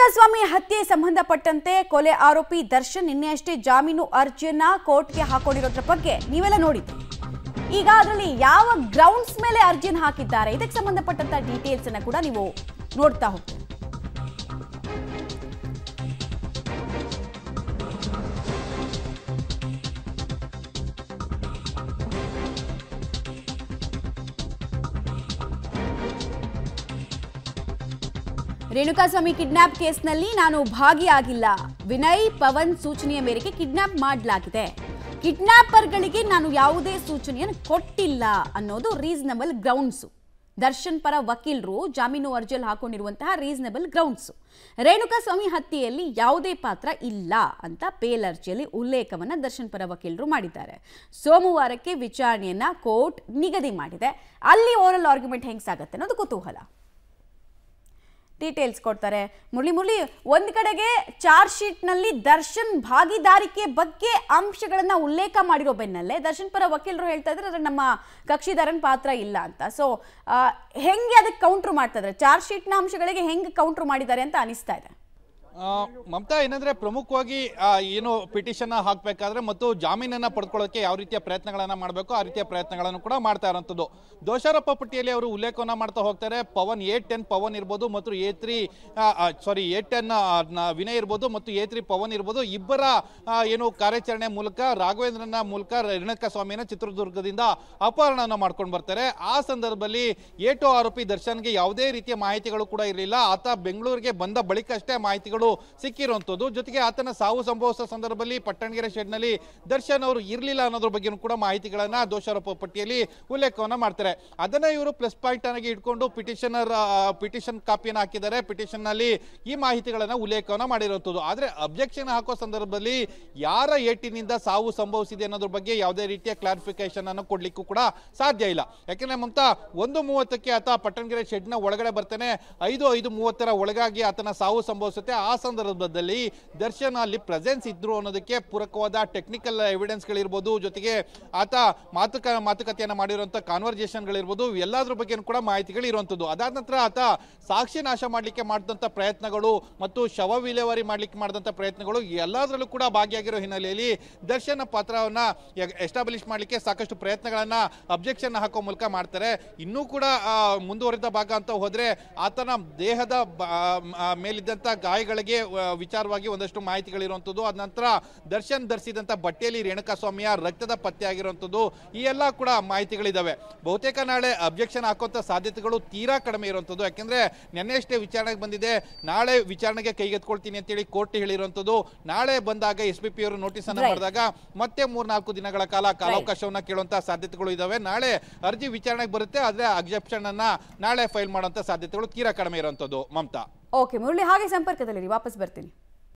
ಕನಕಸ್ವಾಮಿ ಹತ್ಯೆ ಸಂಬಂಧಪಟ್ಟಂತೆ ಕೊಲೆ ಆರೋಪಿ ದರ್ಶನ್ ನಿನ್ನೆಯಷ್ಟೇ ಜಾಮೀನು ಅರ್ಜಿಯನ್ನ ಕೋರ್ಟ್ಗೆ ಹಾಕೊಂಡಿರೋದ್ರ ಬಗ್ಗೆ ನೀವೆಲ್ಲ ನೋಡಿದ್ರಿ ಈಗ ಅದರಲ್ಲಿ ಯಾವ ಗ್ರೌಂಡ್ಸ್ ಮೇಲೆ ಅರ್ಜಿಯನ್ನು ಹಾಕಿದ್ದಾರೆ ಇದಕ್ಕೆ ಸಂಬಂಧಪಟ್ಟಂತ ಡೀಟೇಲ್ಸ್ ಅನ್ನ ಕೂಡ ನೀವು ನೋಡ್ತಾ ಹೋಗ್ತೀವಿ ರೇಣುಕಾಸ್ವಾಮಿ ಕಿಡ್ನಾಪ್ ಕೇಸ್ನಲ್ಲಿ ನಾನು ಭಾಗಿಯಾಗಿಲ್ಲ ವಿನಯ್ ಪವನ್ ಸೂಚನೆಯ ಮೇರೆಗೆ ಕಿಡ್ನಾಪ್ ಮಾಡಲಾಗಿದೆ ಕಿಡ್ನಾಪರ್ಗಳಿಗೆ ನಾನು ಯಾವುದೇ ಸೂಚನೆಯನ್ನು ಕೊಟ್ಟಿಲ್ಲ ಅನ್ನೋದು ರೀಸನಬಲ್ ಗ್ರೌಂಡ್ಸು ದರ್ಶನ್ ಪರ ವಕೀಲರು ಜಾಮೀನು ಅರ್ಜಿಯಲ್ಲಿ ಹಾಕೊಂಡಿರುವಂತಹ ರೀಸನಬಲ್ ಗ್ರೌಂಡ್ಸು ಸ್ವಾಮಿ ಹತ್ಯೆಯಲ್ಲಿ ಯಾವುದೇ ಪಾತ್ರ ಇಲ್ಲ ಅಂತ ಪೇಲ್ ಅರ್ಜಿಯಲ್ಲಿ ಉಲ್ಲೇಖವನ್ನು ದರ್ಶನ್ ಪರ ವಕೀಲರು ಮಾಡಿದ್ದಾರೆ ಸೋಮವಾರಕ್ಕೆ ವಿಚಾರಣೆಯನ್ನು ಕೋರ್ಟ್ ನಿಗದಿ ಮಾಡಿದೆ ಅಲ್ಲಿ ಓರಲ್ ಆರ್ಗ್ಯುಮೆಂಟ್ ಹೆಂಗೆ ಸಾಗುತ್ತೆ ಅನ್ನೋದು ಕುತೂಹಲ ಡೀಟೇಲ್ಸ್ ಕೊಡ್ತಾರೆ ಮುರಳಿ ಮುರಳಿ ಒಂದು ಕಡೆಗೆ ಚಾರ್ಜ್ ಶೀಟ್ನಲ್ಲಿ ದರ್ಶನ್ ಭಾಗಿದಾರಿಕೆ ಬಗ್ಗೆ ಅಂಶಗಳನ್ನು ಉಲ್ಲೇಖ ಮಾಡಿರೋ ಬೆನ್ನಲ್ಲೇ ದರ್ಶನ್ ಪರ ವಕೀಲರು ಹೇಳ್ತಾ ಇದ್ರೆ ಅದ್ರ ನಮ್ಮ ಕಕ್ಷಿದಾರನ ಪಾತ್ರ ಇಲ್ಲ ಅಂತ ಸೊ ಹೆಂಗೆ ಅದಕ್ಕೆ ಕೌಂಟ್ರ್ ಮಾಡ್ತಾ ಇದ್ರೆ ಚಾರ್ಜ್ ಶೀಟ್ನ ಅಂಶಗಳಿಗೆ ಹೆಂಗೆ ಕೌಂಟ್ರ್ ಮಾಡಿದ್ದಾರೆ ಅಂತ ಅನಿಸ್ತಾ ಇದೆ ಮಮತಾ ಏನಂದ್ರೆ ಪ್ರಮುಖವಾಗಿ ಏನು ಪಿಟಿಷನ್ ಹಾಕಬೇಕಾದ್ರೆ ಮತ್ತು ಜಾಮೀನನ್ನ ಪಡ್ಕೊಳ್ಳೋಕೆ ಯಾವ ರೀತಿಯ ಪ್ರಯತ್ನಗಳನ್ನ ಮಾಡಬೇಕು ಆ ರೀತಿಯ ಪ್ರಯತ್ನಗಳನ್ನು ಕೂಡ ಮಾಡ್ತಾ ಇರೋಂಥದ್ದು ದೋಷಾರೋಪ ಪಟ್ಟಿಯಲ್ಲಿ ಅವರು ಉಲ್ಲೇಖವನ್ನ ಮಾಡ್ತಾ ಹೋಗ್ತಾರೆ ಪವನ್ ಎ ಟೆನ್ ಪವನ್ ಇರ್ಬೋದು ಮತ್ತು ಎ ತ್ರೀ ಸಾರಿ ಎ ಟೆನ್ ವಿನಯ್ ಇರ್ಬೋದು ಮತ್ತು ಎ ತ್ರೀ ಪವನ್ ಇರ್ಬೋದು ಇಬ್ಬರ ಏನು ಕಾರ್ಯಾಚರಣೆ ಮೂಲಕ ರಾಘವೇಂದ್ರನ ಮೂಲಕ ರೇಣುಕ ಸ್ವಾಮಿಯ ಚಿತ್ರದುರ್ಗದಿಂದ ಅಪಹರಣವನ್ನು ಮಾಡ್ಕೊಂಡು ಬರ್ತಾರೆ ಆ ಸಂದರ್ಭದಲ್ಲಿ ಏಟು ಆರೋಪಿ ದರ್ಶನ್ಗೆ ಯಾವುದೇ ರೀತಿಯ ಮಾಹಿತಿಗಳು ಕೂಡ ಇರಲಿಲ್ಲ ಆತ ಬೆಂಗಳೂರಿಗೆ ಬಂದ ಬಳಿಕ ಅಷ್ಟೇ ಮಾಹಿತಿಗಳು ವಿವರಗಳು ಸಿಕ್ಕಿರುವಂಥದ್ದು ಜೊತೆಗೆ ಆತನ ಸಾವು ಸಂಭವಿಸಿದ ಸಂದರ್ಭದಲ್ಲಿ ಪಟ್ಟಣಗೆರೆ ಶೆಡ್ನಲ್ಲಿ ದರ್ಶನ್ ಅವರು ಇರಲಿಲ್ಲ ಅನ್ನೋದ್ರ ಬಗ್ಗೆನೂ ಕೂಡ ಮಾಹಿತಿಗಳನ್ನು ದೋಷಾರೋಪ ಪಟ್ಟಿಯಲ್ಲಿ ಉಲ್ಲೇಖವನ್ನು ಮಾಡ್ತಾರೆ ಅದನ್ನ ಇವರು ಪ್ಲಸ್ ಪಾಯಿಂಟ್ ಆಗಿ ಇಟ್ಕೊಂಡು ಪಿಟಿಷನರ್ ಪಿಟಿಷನ್ ಕಾಪಿಯನ್ನು ಹಾಕಿದ್ದಾರೆ ಪಿಟಿಷನ್ನಲ್ಲಿ ಈ ಮಾಹಿತಿಗಳನ್ನು ಉಲ್ಲೇಖವನ್ನು ಮಾಡಿರುವಂಥದ್ದು ಆದರೆ ಅಬ್ಜೆಕ್ಷನ್ ಹಾಕೋ ಸಂದರ್ಭದಲ್ಲಿ ಯಾರ ಏಟಿನಿಂದ ಸಾವು ಸಂಭವಿಸಿದೆ ಅನ್ನೋದ್ರ ಬಗ್ಗೆ ಯಾವುದೇ ರೀತಿಯ ಕ್ಲಾರಿಫಿಕೇಶನ್ ಅನ್ನು ಕೊಡ್ಲಿಕ್ಕೂ ಕೂಡ ಸಾಧ್ಯ ಇಲ್ಲ ಯಾಕೆಂದರೆ ಮಮತಾ ಒಂದು ಮೂವತ್ತಕ್ಕೆ ಆತ ಪಟ್ಟಣಗೆರೆ ಶೆಡ್ನ ಒಳಗಡೆ ಬರ್ತಾನೆ ಐದು ಐದು ಮೂವತ್ತರ ಒಳಗಾಗಿ ಆತನ ಸಾವು ಸಂಭವಿಸುತ್ತೆ ಆ ಆ ಸಂದರ್ಭದಲ್ಲಿ ದರ್ಶನ್ ಅಲ್ಲಿ ಪ್ರೆಸೆನ್ಸ್ ಇದ್ರು ಅನ್ನೋದಕ್ಕೆ ಪೂರಕವಾದ ಟೆಕ್ನಿಕಲ್ ಎವಿಡೆನ್ಸ್ಗಳಿರ್ಬೋದು ಜೊತೆಗೆ ಆತ ಮಾತುಕ ಮಾತುಕತೆಯನ್ನು ಮಾಡಿರುವಂಥ ಕಾನ್ವರ್ಜೇಷನ್ಗಳಿರ್ಬೋದು ಎಲ್ಲಾದ್ರ ಬಗ್ಗೆ ಕೂಡ ಮಾಹಿತಿಗಳು ಇರುವಂಥದ್ದು ಅದಾದ ನಂತರ ಆತ ಸಾಕ್ಷಿ ನಾಶ ಮಾಡಲಿಕ್ಕೆ ಮಾಡಿದಂಥ ಪ್ರಯತ್ನಗಳು ಮತ್ತು ಶವ ವಿಲೇವಾರಿ ಮಾಡಲಿಕ್ಕೆ ಮಾಡಿದಂಥ ಪ್ರಯತ್ನಗಳು ಎಲ್ಲದರಲ್ಲೂ ಕೂಡ ಭಾಗಿಯಾಗಿರೋ ಹಿನ್ನೆಲೆಯಲ್ಲಿ ದರ್ಶನ ಪಾತ್ರವನ್ನು ಎಸ್ಟಾಬ್ಲಿಷ್ ಮಾಡಲಿಕ್ಕೆ ಸಾಕಷ್ಟು ಪ್ರಯತ್ನಗಳನ್ನ ಅಬ್ಜೆಕ್ಷನ್ ಹಾಕೋ ಮೂಲಕ ಮಾಡ್ತಾರೆ ಇನ್ನೂ ಕೂಡ ಮುಂದುವರಿದ ಭಾಗ ಅಂತ ಹೋದ್ರೆ ಆತನ ದೇಹದ ಮೇಲಿದ್ದಂಥ ಗಾಯಗಳ ವಿಚಾರವಾಗಿ ಒಂದಷ್ಟು ಮಾಹಿತಿಗಳಿರುವಂಥದ್ದು ಅದ ನಂತರ ದರ್ಶನ್ ಧರಿಸಿದಂಥ ಬಟ್ಟೆಯಲ್ಲಿ ರೇಣುಕಾಸ್ವಾಮಿಯ ರಕ್ತದ ಆಗಿರುವಂಥದ್ದು ಈ ಎಲ್ಲ ಕೂಡ ಮಾಹಿತಿಗಳಿದ್ದಾವೆ ಬಹುತೇಕ ನಾಳೆ ಅಬ್ಜೆಕ್ಷನ್ ಹಾಕುವಂಥ ಸಾಧ್ಯತೆಗಳು ತೀರಾ ಕಡಿಮೆ ಇರುವಂಥದ್ದು ಯಾಕೆಂದರೆ ನೆನ್ನೆಷ್ಟೇ ವಿಚಾರಣೆಗೆ ಬಂದಿದೆ ನಾಳೆ ವಿಚಾರಣೆಗೆ ಕೈಗೆತ್ಕೊಳ್ತೀನಿ ಅಂತೇಳಿ ಕೋರ್ಟ್ ಹೇಳಿರುವಂಥದ್ದು ನಾಳೆ ಬಂದಾಗ ಎಸ್ ಪಿ ಪಿ ಅವರು ನೋಟಿಸ್ ಅನ್ನು ಮಾಡಿದಾಗ ಮತ್ತೆ ಮೂರ್ನಾಲ್ಕು ದಿನಗಳ ಕಾಲ ಕಾಲಾವಕಾಶವನ್ನ ಕೇಳುವಂಥ ಸಾಧ್ಯತೆಗಳು ಇದ್ದಾವೆ ನಾಳೆ ಅರ್ಜಿ ವಿಚಾರಣೆಗೆ ಬರುತ್ತೆ ಆದರೆ ಅಬ್ಜೆಕ್ಷನ್ ಅನ್ನ ನಾಳೆ ಫೈಲ್ ಮಾಡುವಂಥ ಸಾಧ್ಯತೆಗಳು ತೀರಾ ಕಡಿಮೆ ಇರುವಂಥದ್ದು ಮಮತಾ ಓಕೆ ಮುರಳಿ ಹಾಗೆ ಸಂಪರ್ಕದಲ್ಲಿರಿ ವಾಪಸ್ ಬರ್ತೀನಿ